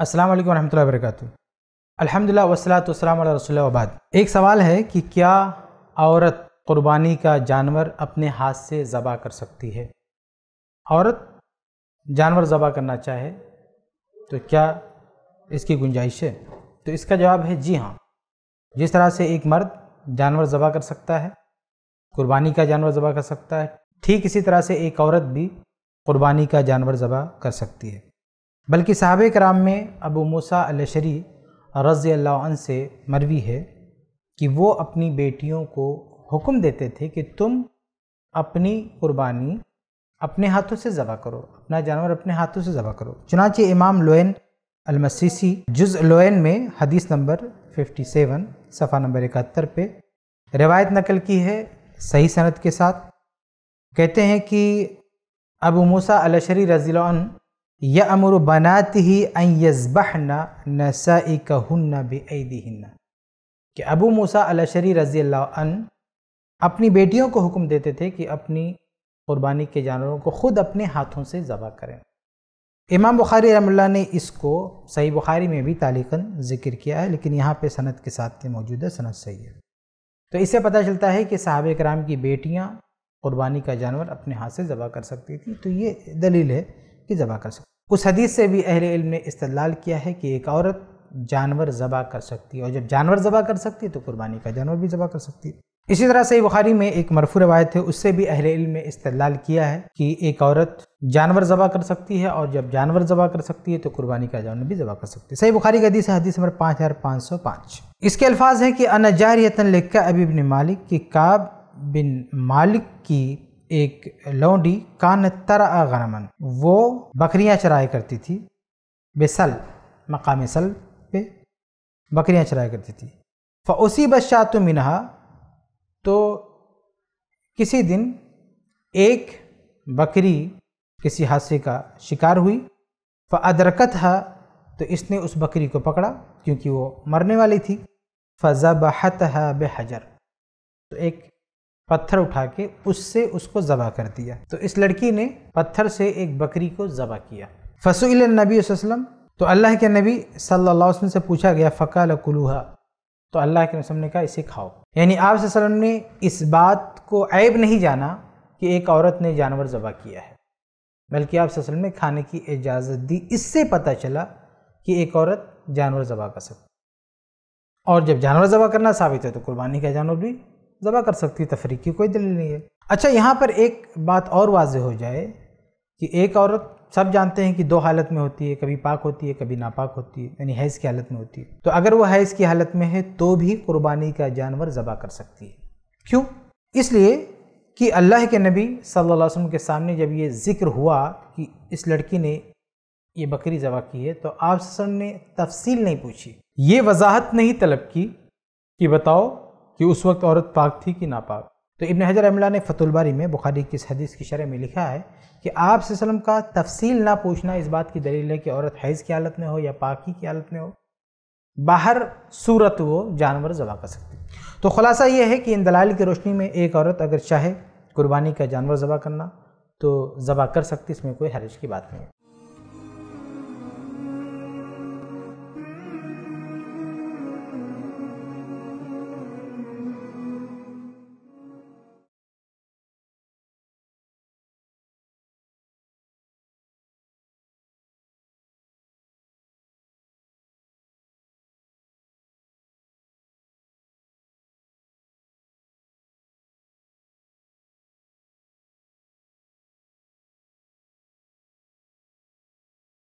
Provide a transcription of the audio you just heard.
अस्सलाम वालेकुम रहमतुल्लाहि व बरकातहू अल्हम्दुलिल्लाह वसलात वसलाम रसोल्ला वबाद एक सवाल है कि क्या औरत क़ुरबानी का जानवर अपने हाथ से ज़बा कर सकती है औरत जानवर ज़बा करना चाहे तो क्या इसकी गुंजाइश है तो इसका जवाब है जी हाँ जिस तरह से एक मर्द जानवर ज़बा कर सकता है कुर्बानी का जानवर ज़बा कर सकता है ठीक इसी तरह से एक औरत भी कुर्बानी का जानवर ज़बा कर सकती है बल्कि सहाब कराम में अबू मूसा अलशरी रज़ी अल्लाह से मरवी है कि वो अपनी बेटियों को हुक्म देते थे कि तुम अपनी कुर्बानी अपने हाथों से ज़बा करो अपना जानवर अपने हाथों से ज़बा करो चुनाचे इमाम लोन अलमसीसी जुज़ लोन में हदीस नंबर 57 सफ़ा नंबर इकहत्तर पे रिवायत नकल की है सही सनत के साथ कहते हैं कि अबू मूसा अलशरी रज़ी या अमर बनात ही न नसाई कहन्ना बेदिहन्ना कि अबू मूसा अलशरी रज़ी अन अपनी बेटियों को हुक्म देते थे कि अपनी क़़ुरबानी के जानवरों को ख़ुद अपने हाथों से ज़बा करें इमाम बुखारी रमल्ला ने इसको सही बुखारी में भी तालिकन ज़िक्र किया है लेकिन यहाँ पे सनत के साथ में मौजूद है सनत सही है तो इससे पता चलता है कि साहब कराम की बेटियाँ क़ुरबानी का जानवर अपने हाथ से ज़बा कर सकती थी तो ये दलील है की ज़बा कर सकती उस हदीस से भी अहले इल्म ने इस्तलाल किया है कि एक औरत जानवर ज़बा कर सकती है और जब जानवर ज़बा कर सकती है तो कुर्बानी का जानवर भी ज़बा कर सकती है इसी तरह से बुखारी में एक मरफू रवायत है उससे भी अहले इल्म ने इस्तलाल किया है कि एक औरत जानवर ज़बा कर सकती है और जब जानवर ज़बा कर सकती है तो कुर्बानी का जानवर भी ज़बा कर सकती है सही बुखारी का हदीस है हदीस नंबर पाँच हज़ार पाँच सौ पाँच इसके अल्फाज हैं कि अनजारियतन लिखा अबी बिन मालिक की काब बिन मालिक की एक लौंडी कान तरा गनमन वो बकरियां चराया करती थी बेसल मकाम सल पे बकरियां चराया करती थी फ बदशाह तो मिनहा तो किसी दिन एक बकरी किसी हादसे का शिकार हुई फ अदरकत है तो इसने उस बकरी को पकड़ा क्योंकि वो मरने वाली थी हत है बेहजर तो एक पत्थर उठा के उससे उसको ज़बा कर दिया तो इस लड़की ने पत्थर से एक बकरी को ज़बा किया फसूल नबी वसलम तो अल्लाह के नबी सल्लल्लाहु अलैहि वसल्लम से पूछा गया फ़का लकुलूहा तो अल्लाह के वसलम ने कहा इसे खाओ यानी आप ने इस बात को ऐब नहीं जाना कि एक औरत ने जानवर ज़बा किया है बल्कि आप वसम ने खाने की इजाज़त दी इससे पता चला कि एक औरत जानवर ज़बा कर सकती और जब जानवर ज़बा करना साबित है तो कुर्बानी का जानवर भी ज़बा कर सकती है तफरी की कोई दलील नहीं है अच्छा यहाँ पर एक बात और वाज हो जाए कि एक औरत सब जानते हैं कि दो हालत में होती है कभी पाक होती है कभी नापाक होती है यानी हैज़ की हालत में होती है तो अगर वो हैज़ की हालत में है तो भी कुर्बानी का जानवर ज़बा कर सकती है क्यों इसलिए कि अल्लाह के नबी सल्लल्लाहु अलैहि वसल्लम के सामने जब ये जिक्र हुआ कि इस लड़की ने ये बकरी ज़बा की है तो आप ने तफसील नहीं पूछी ये वजाहत नहीं तलब की कि बताओ कि उस वक्त औरत पाक थी कि नापाक तो इबन हजर अमला ने फतुलबारी में बुखारी की इस हदीस की शरह में लिखा है कि आप वसलम का तफसील ना पूछना इस बात की दलील है कि औरत हैज़ की हालत में हो या पाकी की हालत में हो बाहर सूरत वो जानवर जबा कर सकते तो खुलासा ये है कि इन दलाल की रोशनी में एक औरत अगर चाहे कुर्बानी का जानवर जबा करना तो जबा कर सकती इसमें कोई हरज की बात नहीं है